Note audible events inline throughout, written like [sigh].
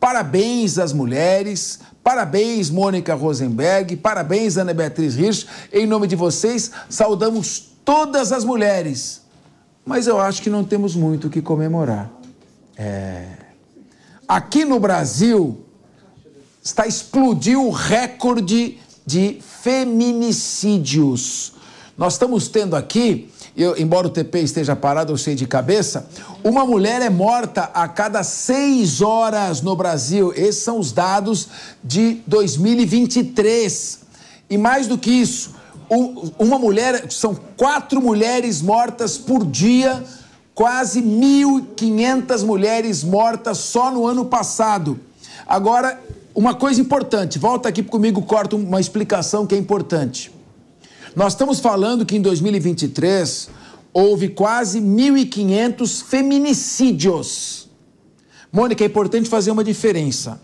Parabéns às mulheres, parabéns Mônica Rosenberg, parabéns Ana Beatriz Hirsch. Em nome de vocês, saudamos todas as mulheres. Mas eu acho que não temos muito o que comemorar. É... Aqui no Brasil, está explodiu o recorde de feminicídios. Nós estamos tendo aqui eu, embora o TP esteja parado, eu sei de cabeça, uma mulher é morta a cada seis horas no Brasil. Esses são os dados de 2023. E mais do que isso, uma mulher, são quatro mulheres mortas por dia, quase 1.500 mulheres mortas só no ano passado. Agora, uma coisa importante, volta aqui comigo, corta uma explicação que é importante. Nós estamos falando que em 2023 houve quase 1.500 feminicídios. Mônica, é importante fazer uma diferença.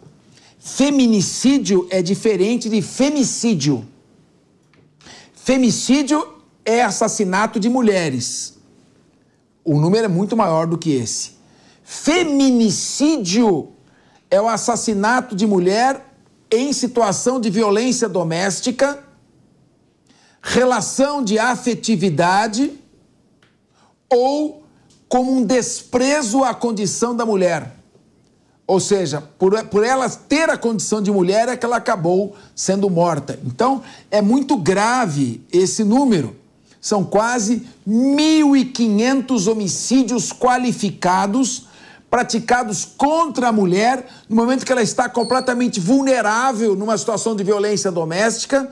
Feminicídio é diferente de femicídio. Femicídio é assassinato de mulheres. O número é muito maior do que esse. Feminicídio é o assassinato de mulher em situação de violência doméstica relação de afetividade ou como um desprezo à condição da mulher. Ou seja, por, por ela ter a condição de mulher é que ela acabou sendo morta. Então, é muito grave esse número. São quase 1.500 homicídios qualificados praticados contra a mulher no momento que ela está completamente vulnerável numa situação de violência doméstica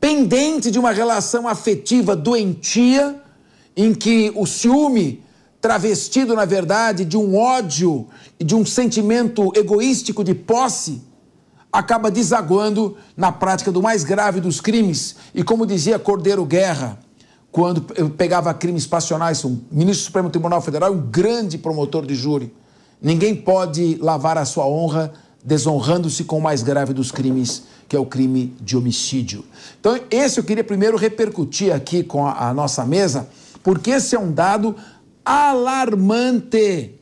pendente de uma relação afetiva doentia, em que o ciúme, travestido na verdade de um ódio e de um sentimento egoístico de posse, acaba desaguando na prática do mais grave dos crimes. E como dizia Cordeiro Guerra, quando pegava crimes passionais, um ministro do Supremo Tribunal Federal, um grande promotor de júri, ninguém pode lavar a sua honra desonrando-se com o mais grave dos crimes que é o crime de homicídio. Então, esse eu queria primeiro repercutir aqui com a, a nossa mesa, porque esse é um dado alarmante.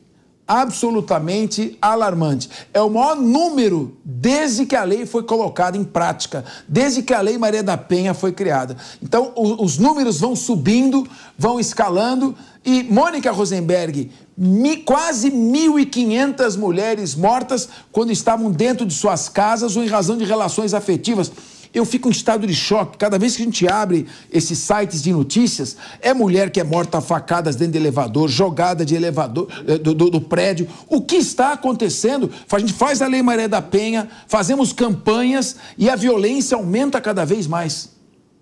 Absolutamente alarmante. É o maior número desde que a lei foi colocada em prática, desde que a Lei Maria da Penha foi criada. Então, o, os números vão subindo, vão escalando. E Mônica Rosenberg, mi, quase 1.500 mulheres mortas quando estavam dentro de suas casas ou em razão de relações afetivas. Eu fico em estado de choque. Cada vez que a gente abre esses sites de notícias, é mulher que é morta a facadas dentro de elevador, jogada de elevador eh, do, do, do, prédio. O que está acontecendo? A gente faz a Lei Maria da Penha, fazemos campanhas e a violência aumenta cada vez mais.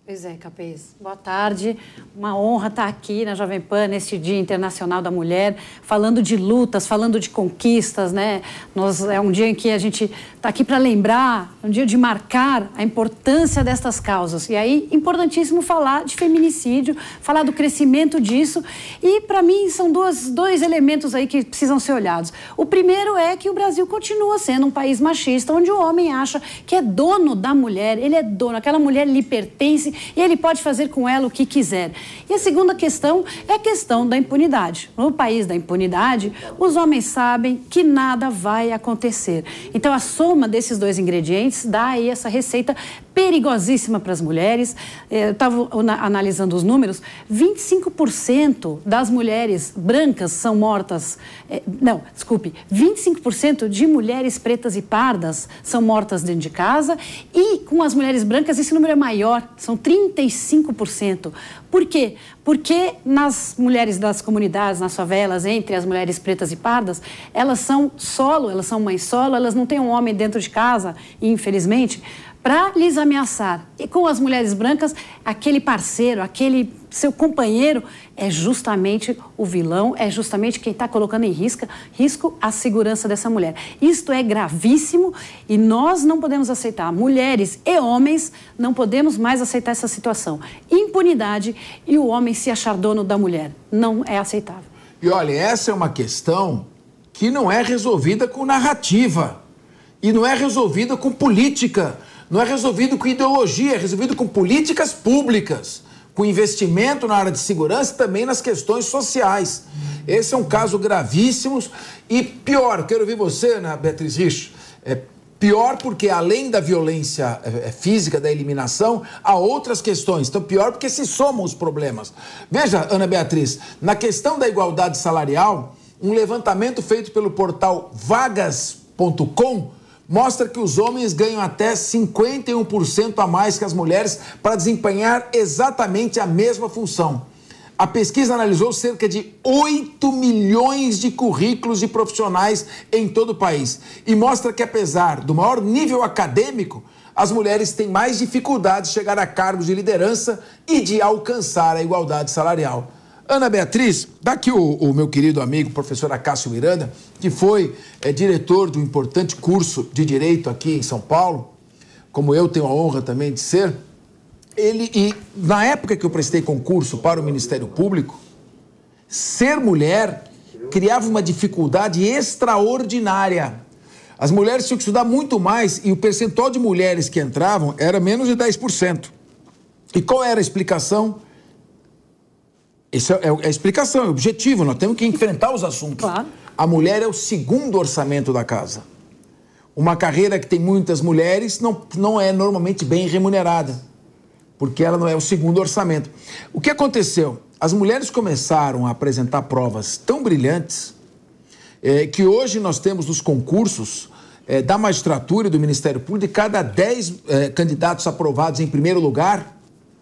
Pois é, Capês. Boa tarde. Uma honra estar aqui na Jovem Pan neste Dia Internacional da Mulher, falando de lutas, falando de conquistas, né? Nós, é um dia em que a gente está aqui para lembrar, um dia de marcar a importância destas causas. E aí, importantíssimo falar de feminicídio, falar do crescimento disso. E, para mim, são duas, dois elementos aí que precisam ser olhados. O primeiro é que o Brasil continua sendo um país machista, onde o homem acha que é dono da mulher, ele é dono, aquela mulher lhe pertence e ele pode fazer com ela o que quiser. E a segunda questão é a questão da impunidade. No país da impunidade, os homens sabem que nada vai acontecer. Então, a soma desses dois ingredientes dá aí essa receita perigosíssima para as mulheres. É, eu estava analisando os números: 25% das mulheres brancas são mortas. É, não, desculpe, 25% de mulheres pretas e pardas são mortas dentro de casa. E com as mulheres brancas, esse número é maior, são 35%. Por quê? Porque nas mulheres das comunidades, nas favelas, entre as mulheres pretas e pardas, elas são solo, elas são mães solo, elas não têm um homem dentro de casa, infelizmente para lhes ameaçar. E com as mulheres brancas, aquele parceiro, aquele seu companheiro é justamente o vilão, é justamente quem está colocando em risco, risco a segurança dessa mulher. Isto é gravíssimo e nós não podemos aceitar, mulheres e homens, não podemos mais aceitar essa situação. Impunidade e o homem se achar dono da mulher. Não é aceitável. E olha, essa é uma questão que não é resolvida com narrativa e não é resolvida com política não é resolvido com ideologia, é resolvido com políticas públicas, com investimento na área de segurança e também nas questões sociais. Esse é um caso gravíssimo e pior, quero ouvir você, Ana né, Beatriz Rich, é pior porque além da violência é, é, física, da eliminação, há outras questões. Então, pior porque se somam os problemas. Veja, Ana Beatriz, na questão da igualdade salarial, um levantamento feito pelo portal vagas.com mostra que os homens ganham até 51% a mais que as mulheres para desempenhar exatamente a mesma função. A pesquisa analisou cerca de 8 milhões de currículos de profissionais em todo o país e mostra que, apesar do maior nível acadêmico, as mulheres têm mais dificuldade de chegar a cargos de liderança e de alcançar a igualdade salarial. Ana Beatriz, daqui tá o, o meu querido amigo, professor Acácio Miranda, que foi é, diretor do importante curso de Direito aqui em São Paulo, como eu tenho a honra também de ser, ele, e na época que eu prestei concurso para o Ministério Público, ser mulher criava uma dificuldade extraordinária. As mulheres tinham que estudar muito mais e o percentual de mulheres que entravam era menos de 10%. E qual era a explicação? Isso é, é a é explicação, é o objetivo. Nós temos que enfrentar os assuntos. Claro. A mulher é o segundo orçamento da casa. Uma carreira que tem muitas mulheres não, não é normalmente bem remunerada, porque ela não é o segundo orçamento. O que aconteceu? As mulheres começaram a apresentar provas tão brilhantes é, que hoje nós temos nos concursos é, da magistratura e do Ministério Público, de cada 10 é, candidatos aprovados em primeiro lugar,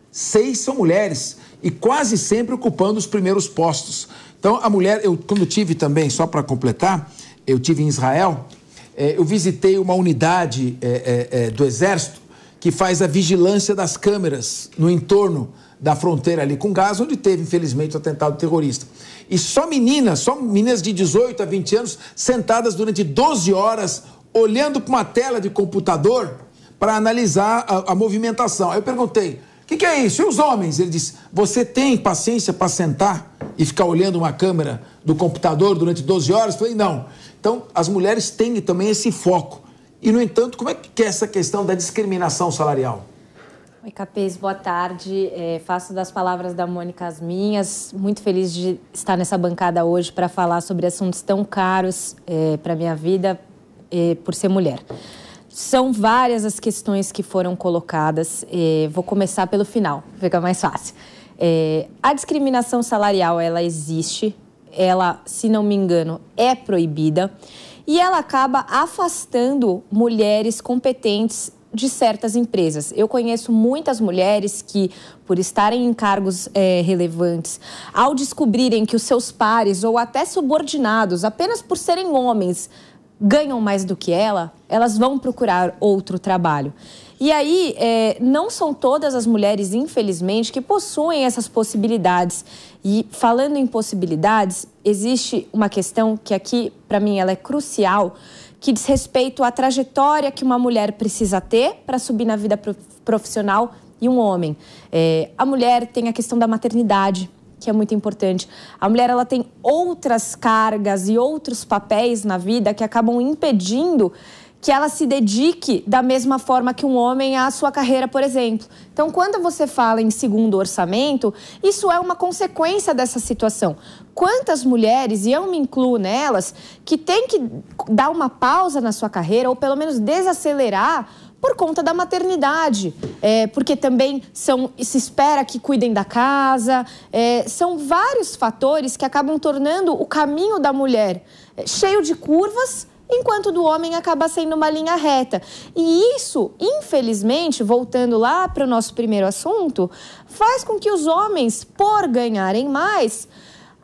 seis são mulheres e quase sempre ocupando os primeiros postos. Então, a mulher, eu quando tive também, só para completar, eu tive em Israel, eh, eu visitei uma unidade eh, eh, do Exército que faz a vigilância das câmeras no entorno da fronteira ali com Gaza, onde teve, infelizmente, o atentado terrorista. E só meninas, só meninas de 18 a 20 anos, sentadas durante 12 horas, olhando para uma tela de computador para analisar a, a movimentação. Aí eu perguntei, o que, que, é isso? E os homens? Ele diz: Você tem paciência para sentar e ficar olhando uma câmera do computador durante 12 horas? Eu falei: Não. Então, as mulheres têm também esse foco. E, no entanto, como é que é essa questão da discriminação salarial? Oi, Capês, boa tarde. É, faço das palavras da Mônica as minhas. Muito feliz de estar nessa bancada hoje para falar sobre assuntos tão caros é, para minha vida, é, por ser mulher. São várias as questões que foram colocadas. Eh, vou começar pelo final, fica mais fácil. Eh, a discriminação salarial, ela existe, ela, se não me engano, é proibida e ela acaba afastando mulheres competentes de certas empresas. Eu conheço muitas mulheres que, por estarem em cargos é, relevantes, ao descobrirem que os seus pares ou até subordinados, apenas por serem homens, ganham mais do que ela, elas vão procurar outro trabalho. E aí, é, não são todas as mulheres, infelizmente, que possuem essas possibilidades. E falando em possibilidades, existe uma questão que aqui, para mim, ela é crucial, que diz respeito à trajetória que uma mulher precisa ter para subir na vida profissional e um homem. É, a mulher tem a questão da maternidade, que é muito importante. A mulher ela tem outras cargas e outros papéis na vida que acabam impedindo que ela se dedique da mesma forma que um homem à sua carreira, por exemplo. Então, quando você fala em segundo orçamento, isso é uma consequência dessa situação. Quantas mulheres, e eu me incluo nelas, que tem que dar uma pausa na sua carreira ou pelo menos desacelerar por conta da maternidade, é, porque também são, se espera que cuidem da casa. É, são vários fatores que acabam tornando o caminho da mulher é, cheio de curvas enquanto do homem acaba sendo uma linha reta. E isso, infelizmente, voltando lá para o nosso primeiro assunto, faz com que os homens, por ganharem mais,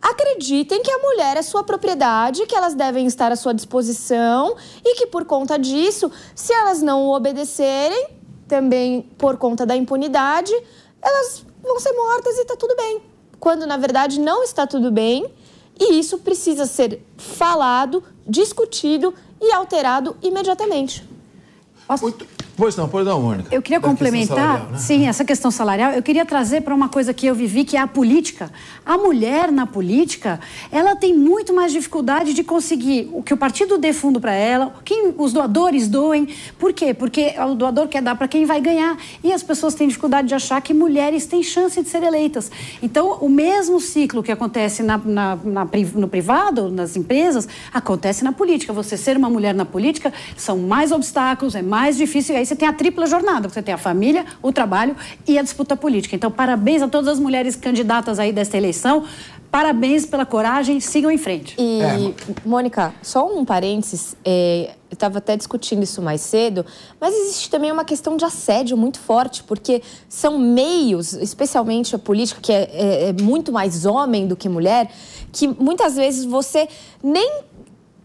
acreditem que a mulher é sua propriedade, que elas devem estar à sua disposição e que por conta disso, se elas não obedecerem, também por conta da impunidade, elas vão ser mortas e está tudo bem. Quando na verdade não está tudo bem, e isso precisa ser falado, discutido e alterado imediatamente. Posso? Muito, Pois não, pois não, Mônica. Eu queria da complementar, salarial, né? sim, essa questão salarial. Eu queria trazer para uma coisa que eu vivi, que é a política. A mulher na política, ela tem muito mais dificuldade de conseguir o que o partido dê fundo para ela, que os doadores doem. Por quê? Porque o doador quer dar para quem vai ganhar. E as pessoas têm dificuldade de achar que mulheres têm chance de ser eleitas. Então, o mesmo ciclo que acontece na, na, na, no privado, nas empresas, acontece na política. Você ser uma mulher na política são mais obstáculos, é mais difícil é aí você tem a tripla jornada, você tem a família, o trabalho e a disputa política. Então, parabéns a todas as mulheres candidatas aí desta eleição. Parabéns pela coragem, sigam em frente. E, é. Mônica, só um parênteses. É, eu estava até discutindo isso mais cedo, mas existe também uma questão de assédio muito forte, porque são meios, especialmente a política, que é, é, é muito mais homem do que mulher, que muitas vezes você nem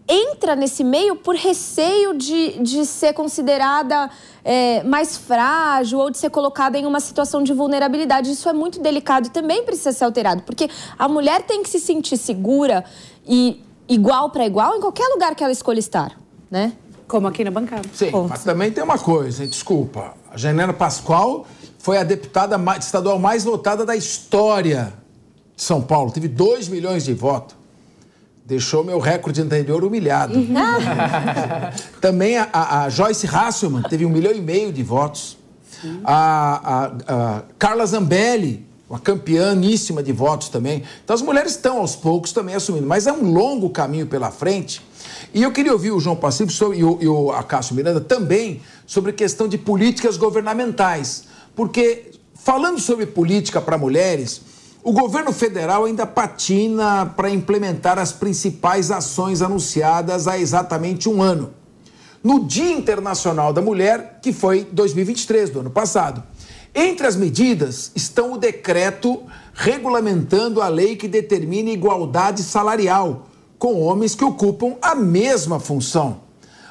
entra nesse meio por receio de, de ser considerada é, mais frágil ou de ser colocada em uma situação de vulnerabilidade. Isso é muito delicado e também precisa ser alterado, porque a mulher tem que se sentir segura e igual para igual em qualquer lugar que ela escolha estar, né? Como aqui na bancada. Sim, Ponto. mas também tem uma coisa, hein? desculpa. A Janena Pascoal foi a deputada estadual mais votada da história de São Paulo. Teve 2 milhões de votos. Deixou meu recorde anterior humilhado. [laughs] Também a, a, Joyce Hasselman teve um milhão e meio de votos. A, a, a Carla Zambelli, uma campeaníssima de votos também. Então as mulheres estão aos poucos também assumindo, mas é um longo caminho pela frente. E eu queria ouvir o João Passivo sobre, e o, e o Miranda também sobre questão de políticas governamentais, porque falando sobre política para mulheres o governo federal ainda patina para implementar as principais ações anunciadas há exatamente um ano. No Dia Internacional da Mulher, que foi 2023, do ano passado. Entre as medidas estão o decreto regulamentando a lei que determina igualdade salarial com homens que ocupam a mesma função.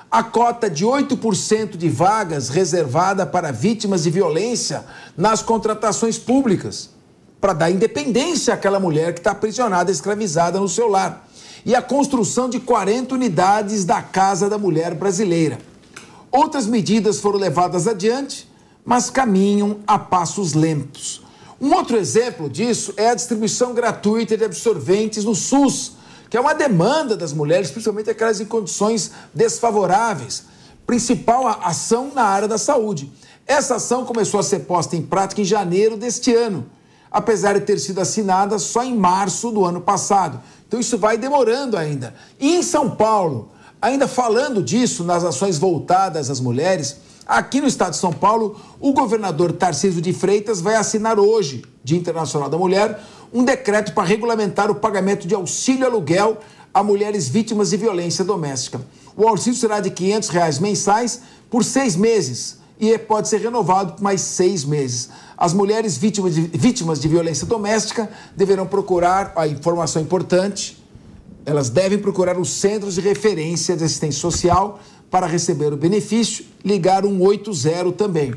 A cota de 8% de vagas reservada para vítimas de violência nas contratações públicas para dar independência àquela mulher que está aprisionada, escravizada no seu lar. E a construção de 40 unidades da Casa da Mulher Brasileira. Outras medidas foram levadas adiante, mas caminham a passos lentos. Um outro exemplo disso é a distribuição gratuita de absorventes no SUS, que é uma demanda das mulheres, principalmente aquelas em condições desfavoráveis. Principal ação na área da saúde. Essa ação começou a ser posta em prática em janeiro deste ano apesar de ter sido assinada só em março do ano passado. Então isso vai demorando ainda. E em São Paulo, ainda falando disso nas ações voltadas às mulheres, aqui no estado de São Paulo, o governador Tarcísio de Freitas vai assinar hoje, Dia Internacional da Mulher, um decreto para regulamentar o pagamento de auxílio aluguel a mulheres vítimas de violência doméstica. O auxílio será de R$ 500 reais mensais por seis meses e pode ser renovado por mais seis meses. As mulheres vítimas de, vítimas de violência doméstica deverão procurar a informação importante. Elas devem procurar os centros de referência de assistência social para receber o benefício, ligar 180 também.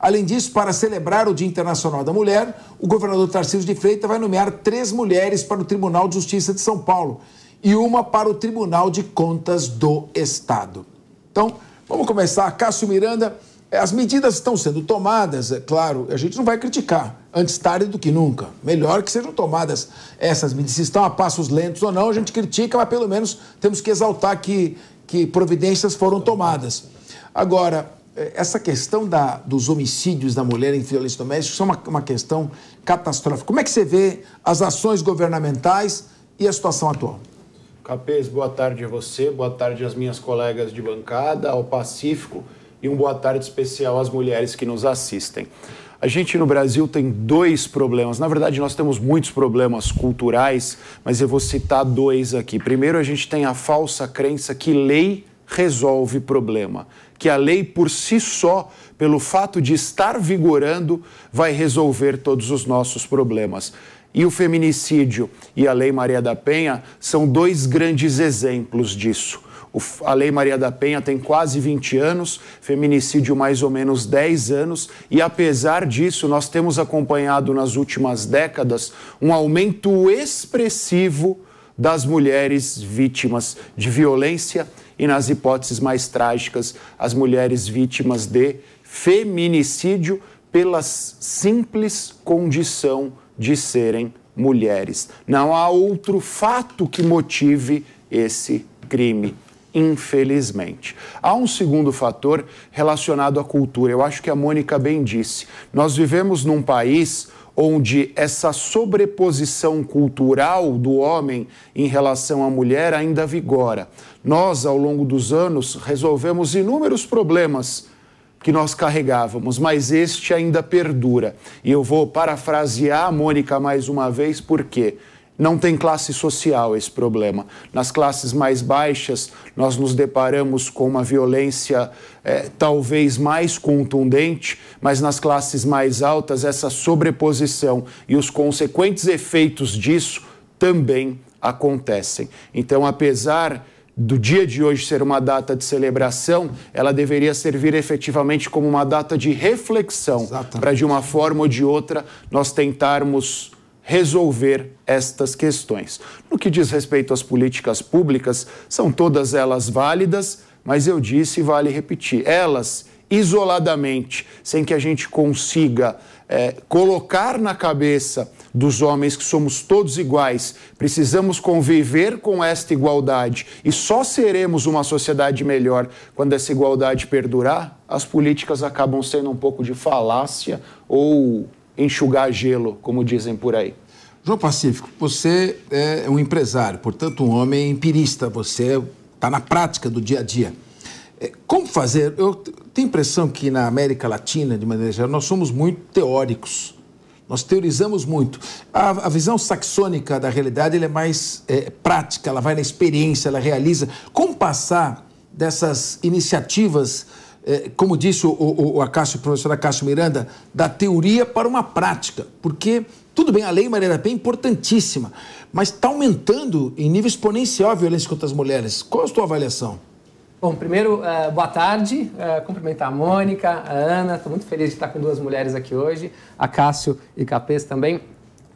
Além disso, para celebrar o Dia Internacional da Mulher, o governador Tarcísio de Freitas vai nomear três mulheres para o Tribunal de Justiça de São Paulo e uma para o Tribunal de Contas do Estado. Então, vamos começar. Cássio Miranda, é, as medidas estão sendo tomadas, é claro, a gente não vai criticar, antes tarde do que nunca. Melhor que sejam tomadas essas medidas. Se estão a passos lentos ou não, a gente critica, mas pelo menos temos que exaltar que, que providências foram tomadas. Agora, é, essa questão da, dos homicídios da mulher em violência doméstica é uma, uma questão catastrófica. Como é que você vê as ações governamentais e a situação atual? Capês, boa tarde a você, boa tarde às minhas colegas de bancada, ao Pacífico e um boa tarde especial às mulheres que nos assistem. A gente no Brasil tem dois problemas. Na verdade, nós temos muitos problemas culturais, mas eu vou citar dois aqui. Primeiro, a gente tem a falsa crença que lei resolve problema, que a lei por si só, pelo fato de estar vigorando, vai resolver todos os nossos problemas. E o feminicídio e a Lei Maria da Penha são dois grandes exemplos disso a Lei Maria da Penha tem quase 20 anos, feminicídio mais ou menos 10 anos, e apesar disso, nós temos acompanhado nas últimas décadas um aumento expressivo das mulheres vítimas de violência e, nas hipóteses mais trágicas, as mulheres vítimas de feminicídio pela simples condição de serem mulheres. Não há outro fato que motive esse crime infelizmente. Há um segundo fator relacionado à cultura. Eu acho que a Mônica bem disse. Nós vivemos num país onde essa sobreposição cultural do homem em relação à mulher ainda vigora. Nós, ao longo dos anos, resolvemos inúmeros problemas que nós carregávamos, mas este ainda perdura. E eu vou parafrasear a Mônica mais uma vez, porque quê? Não tem classe social esse problema. Nas classes mais baixas, nós nos deparamos com uma violência é, talvez mais contundente, mas nas classes mais altas, essa sobreposição e os consequentes efeitos disso também acontecem. Então, apesar do dia de hoje ser uma data de celebração, ela deveria servir efetivamente como uma data de reflexão, para de uma forma ou de outra nós tentarmos resolver estas questões. No que diz respeito às políticas públicas, são todas elas válidas, mas eu disse e vale repetir: elas isoladamente, sem que a gente consiga é, colocar na cabeça dos homens que somos todos iguais, precisamos conviver com esta igualdade e só seremos uma sociedade melhor quando essa igualdade perdurar, as políticas acabam sendo um pouco de falácia ou enxugar gelo, como dizem por aí. João Pacífico, você é um empresário, portanto, um homem empirista, você está na prática do dia a dia. É, como fazer? Eu tenho a impressão que na América Latina, de maneira geral, nós somos muito teóricos. Nós teorizamos muito. A, a visão saxônica da realidade é mais é, prática, ela vai na experiência, ela realiza. Como passar dessas iniciativas é, como disse o, o, o Acácio, professor Acácio Miranda, da teoria para uma prática, porque tudo bem, a lei Maria da Penha é importantíssima, mas está aumentando em nível exponencial a violência contra as mulheres. Qual é a sua avaliação? Bom, primeiro, uh, boa tarde, uh, cumprimentar a Mônica, a Ana, estou muito feliz de estar com duas mulheres aqui hoje, a Cássio e Capês também.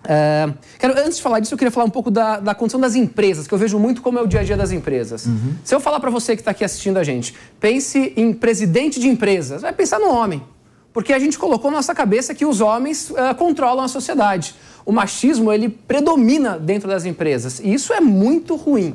Ah, quero, antes de falar disso, eu queria falar um pouco da, da condição das empresas, que eu vejo muito como é o dia a dia das empresas. Uhum. Se eu falar para você que está aqui assistindo a gente, pense em presidente de empresas, vai pensar no homem. Porque a gente colocou na nossa cabeça que os homens uh, controlam a sociedade. O machismo, ele predomina dentro das empresas. E isso é muito ruim.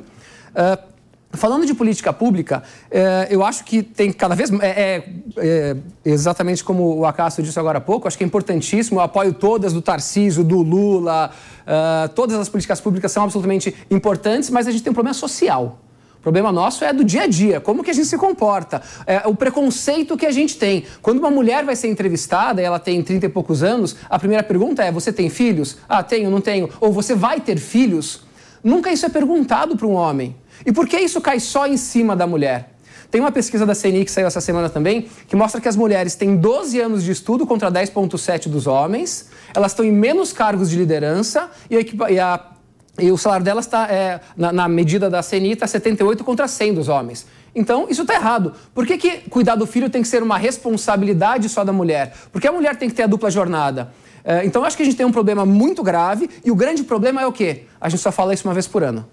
Uh, Falando de política pública, é, eu acho que tem cada vez. É, é, é, exatamente como o Acácio disse agora há pouco, acho que é importantíssimo. Eu apoio todas do Tarcísio, do Lula, é, todas as políticas públicas são absolutamente importantes, mas a gente tem um problema social. O problema nosso é do dia a dia, como que a gente se comporta, é, o preconceito que a gente tem. Quando uma mulher vai ser entrevistada, ela tem 30 e poucos anos, a primeira pergunta é: você tem filhos? Ah, tenho, não tenho. Ou você vai ter filhos? Nunca isso é perguntado para um homem. E por que isso cai só em cima da mulher? Tem uma pesquisa da CNI que saiu essa semana também, que mostra que as mulheres têm 12 anos de estudo contra 10,7 dos homens, elas estão em menos cargos de liderança e a, e a e o salário delas está, é, na, na, medida da CNI, está 78 contra 100 dos homens. Então, isso está errado. Por que, que cuidar do filho tem que ser uma responsabilidade só da mulher? Porque a mulher tem que ter a dupla jornada. É, então, acho que a gente tem um problema muito grave e o grande problema é o quê? A gente só fala isso uma vez por ano.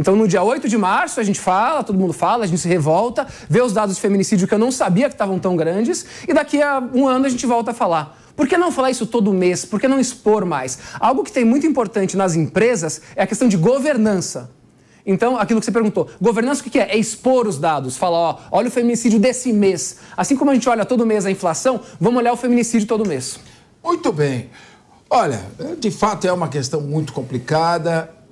Então, no dia 8 de março, a gente fala, todo mundo fala, a gente se revolta, vê os dados de feminicídio que eu não sabia que estavam tão grandes, e daqui a um ano a gente volta a falar. Por que não falar isso todo mês? Por que não expor mais? Algo que tem muito importante nas empresas é a questão de governança. Então, aquilo que você perguntou, governança o que é? É expor os dados, falar, ó, olha o feminicídio desse mês. Assim como a gente olha todo mês a inflação, vamos olhar o feminicídio todo mês. Muito bem. Olha, de fato é uma questão muito complicada.